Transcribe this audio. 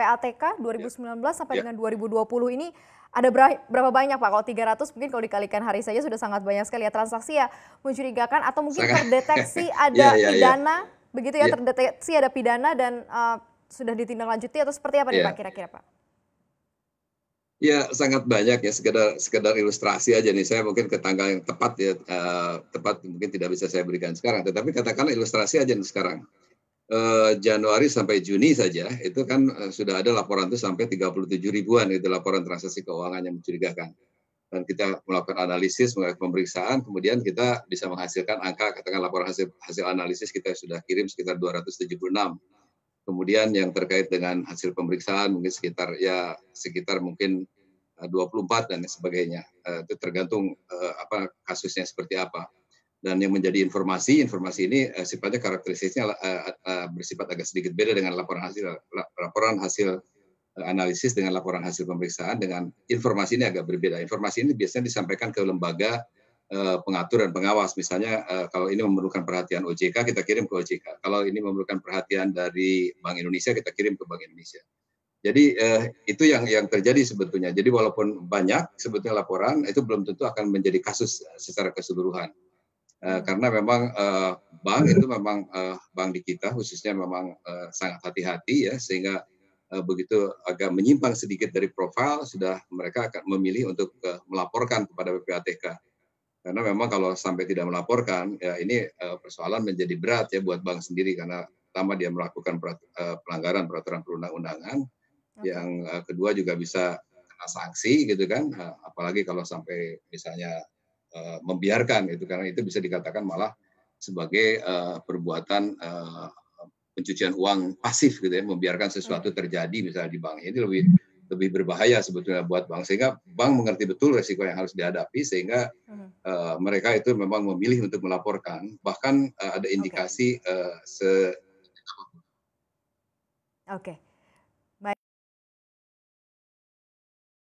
PATK 2019 ya. sampai ya. dengan 2020 ini ada berapa banyak Pak? Kalau 300 mungkin kalau dikalikan hari saja sudah sangat banyak sekali ya transaksi ya mencurigakan atau mungkin sangat. terdeteksi ada ya, ya, pidana ya. begitu ya, ya terdeteksi ada pidana dan uh, sudah ditindaklanjuti atau seperti apa nih iya. Pak kira-kira Pak? Ya sangat banyak ya sekedar sekedar ilustrasi aja nih saya mungkin ke tanggal yang tepat ya uh, tepat mungkin tidak bisa saya berikan sekarang tetapi katakanlah ilustrasi aja nih sekarang Eh, Januari sampai Juni saja itu kan eh, sudah ada laporan itu sampai 37 ribuan itu laporan transaksi keuangan yang mencurigakan dan kita melakukan analisis melakukan pemeriksaan kemudian kita bisa menghasilkan angka katakan laporan hasil hasil analisis kita sudah kirim sekitar 276 kemudian yang terkait dengan hasil pemeriksaan mungkin sekitar ya sekitar mungkin 24 eh, dan sebagainya itu tergantung apa kasusnya seperti apa dan yang menjadi informasi informasi ini uh, sifatnya karakteristiknya uh, uh, bersifat agak sedikit beda dengan laporan hasil laporan hasil analisis dengan laporan hasil pemeriksaan dengan informasi ini agak berbeda informasi ini biasanya disampaikan ke lembaga uh, pengatur dan pengawas misalnya uh, kalau ini memerlukan perhatian OJK kita kirim ke OJK kalau ini memerlukan perhatian dari Bank Indonesia kita kirim ke Bank Indonesia jadi eh, itu yang yang terjadi sebetulnya. Jadi walaupun banyak sebetulnya laporan itu belum tentu akan menjadi kasus secara keseluruhan. Eh, hmm. karena memang uh, bank itu memang uh, bank di kita khususnya memang uh, sangat hati-hati ya sehingga uh, begitu agak menyimpang sedikit dari profil sudah mereka akan memilih untuk uh, melaporkan kepada PPATK karena memang kalau sampai tidak melaporkan ya ini uh, persoalan menjadi berat ya buat bank sendiri karena pertama dia melakukan perat, uh, pelanggaran peraturan perundang-undangan okay. yang uh, kedua juga bisa kena sanksi gitu kan apalagi kalau sampai misalnya Eh, membiarkan itu karena itu bisa dikatakan malah sebagai uh, perbuatan uh, pencucian uang pasif gitu ya membiarkan sesuatu iya. terjadi misalnya di bank ini lebih lebih berbahaya sebetulnya buat bank sehingga bank mengerti betul resiko yang harus dihadapi sehingga uh, mereka itu memang memilih untuk melaporkan bahkan uh, ada indikasi okay. uh, se Oke. Okay.